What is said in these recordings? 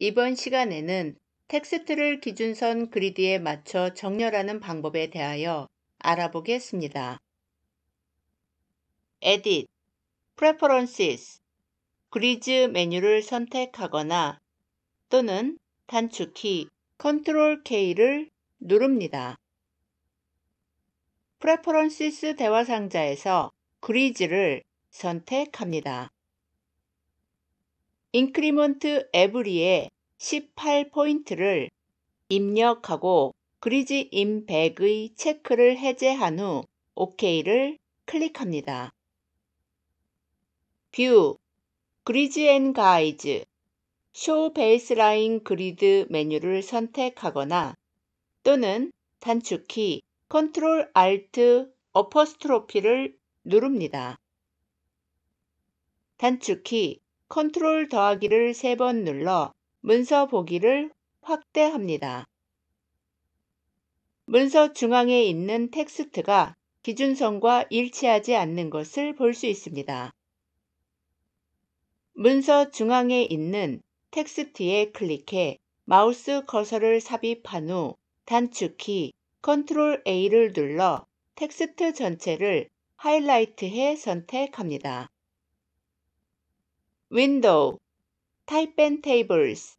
이번 시간에는 텍스트를 기준선 그리드에 맞춰 정렬하는 방법에 대하여 알아보겠습니다. Edit, Preferences, 그리즈 메뉴를 선택하거나 또는 단축키 Ctrl K를 누릅니다. Preferences 대화 상자에서 그리즈를 선택합니다. 인크리먼트 에브리에 18포인트를 입력하고 그리지 임백의 체크를 해제한 후 OK를 클릭합니다. 뷰, 그리즈 앤 가이즈, 쇼 베이스라인 그리드 메뉴를 선택하거나 또는 단축키 컨트롤 알트 어퍼스트로피를 누릅니다. 단축키 컨트롤 더하기를 3번 눌러 문서 보기를 확대합니다. 문서 중앙에 있는 텍스트가 기준선과 일치하지 않는 것을 볼 수 있습니다. 문서 중앙에 있는 텍스트에 클릭해 마우스 커서를 삽입한 후 단축키 Ctrl A를 눌러 텍스트 전체를 하이라이트해 선택합니다. window, type and tables,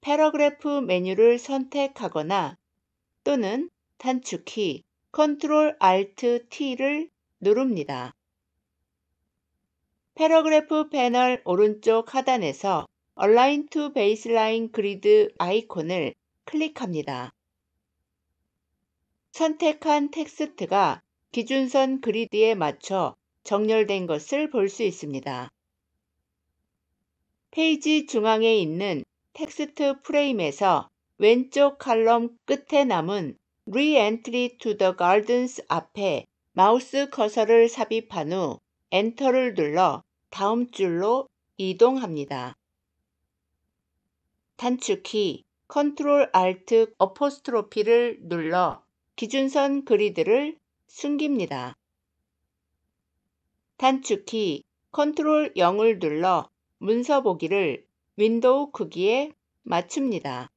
패러그래프 메뉴를 선택하거나 또는 단축키 Ctrl Alt T를 누릅니다. 패러그래프 패널 오른쪽 하단에서 Align to Baseline Grid 아이콘을 클릭합니다. 선택한 텍스트가 기준선 그리드에 맞춰 정렬된 것을 볼 수 있습니다. 페이지 중앙에 있는 텍스트 프레임에서 왼쪽 칼럼 끝에 남은 Re-entry to the Gardens 앞에 마우스 커서를 삽입한 후 엔터를 눌러 다음 줄로 이동합니다. 단축키 Ctrl Alt o p 어퍼스트로피를 눌러 기준선 그리드를 숨깁니다. 단축키 Ctrl 0을 눌러 문서 보기를 윈도우 크기에 맞춥니다.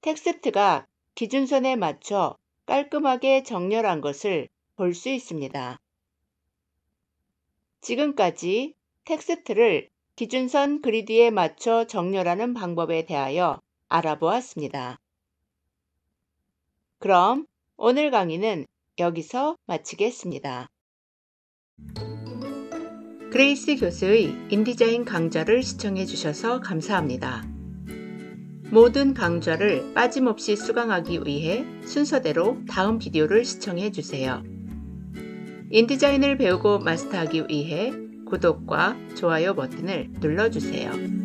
텍스트가 기준선에 맞춰 깔끔하게 정렬한 것을 볼 수 있습니다. 지금까지 텍스트를 기준선 그리드에 맞춰 정렬하는 방법에 대하여 알아보았습니다. 그럼 오늘 강의는 여기서 마치겠습니다. 그레이스 교수의 인디자인 강좌를 시청해 주셔서 감사합니다. 모든 강좌를 빠짐없이 수강하기 위해 순서대로 다음 비디오를 시청해 주세요. 인디자인을 배우고 마스터하기 위해 구독과 좋아요 버튼을 눌러주세요.